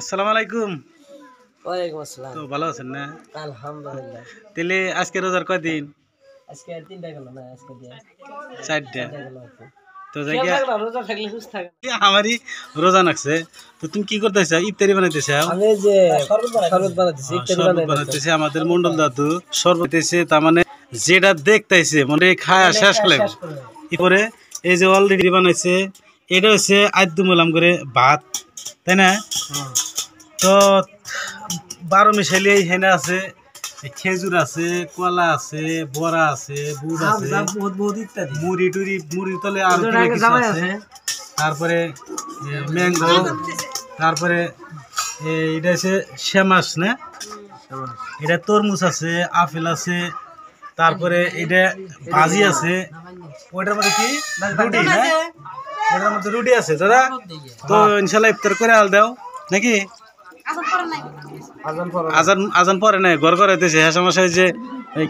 আসসালামু আলাইকুম ওয়ালাইকুম আসসালাম তো ভালো আছেন না আলহামদুলিল্লাহ তাহলে আজকে রোজার আজকে তিনটা গেল না আজকে চারটা আমাদের মন্ডল দাদু শরবতেছে তার মানে যেটা দেখতেছে মানে খায় শেষ করে এই যে অলরেডি বানাইছে এটা হচ্ছে আদ্যমলাম করে ভাত তাই না তো বারো মিশালি হেনা আছে খেজুর আছে কলা আছে বড়া আছে বুট হ্যাঁ, আছে মুড়ি টুড়ি মুড়ি তলে আর তারপরে ম্যাঙ্গো তারপরে এটা আছে শ্যামাস না এটা তরমুজ আছে আপেল আছে তারপরে এটা ভাজি আছে ওইটার মধ্যে কি রুটি না এটার মধ্যে রুটি আছে দাদা তো হ্যাঁ। ইনশাল্লাহ ইফতার করে আল দাও নাকি আজান পরে নাই ঘর ঘর হইতেছে হ্যাঁ সমস্যা যে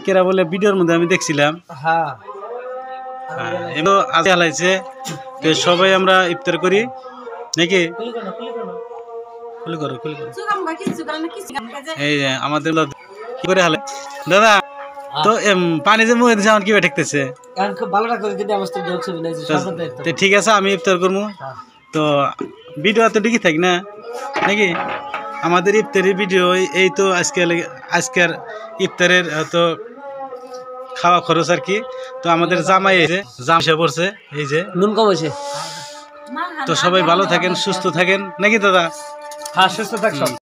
কেরা বলে ভিডিওর মধ্যে আমি দেখছিলাম হ্যাঁ, হ্যাঁ হালাইছে সবাই আমরা ইফতার করি নাকি এই আমাদের দাদা তো পানি যে মুহে দিছে আমার কি ঠেকতেছে তো ঠিক আছে আমি ইফতার করবো হ্যাঁ। তো ভিডিও তো ঠিকই থাকি না নাকি আমাদের ইফতারের ভিডিও এই তো আজকাল আজকের ইফতারের হয়তো খাওয়া খরচ আর কি তো আমাদের জামাই এসে জাম সে পড়ছে এই যে নুন কম হয়েছে তো সবাই ভালো থাকেন সুস্থ থাকেন নাকি দাদা হ্যাঁ সুস্থ থাক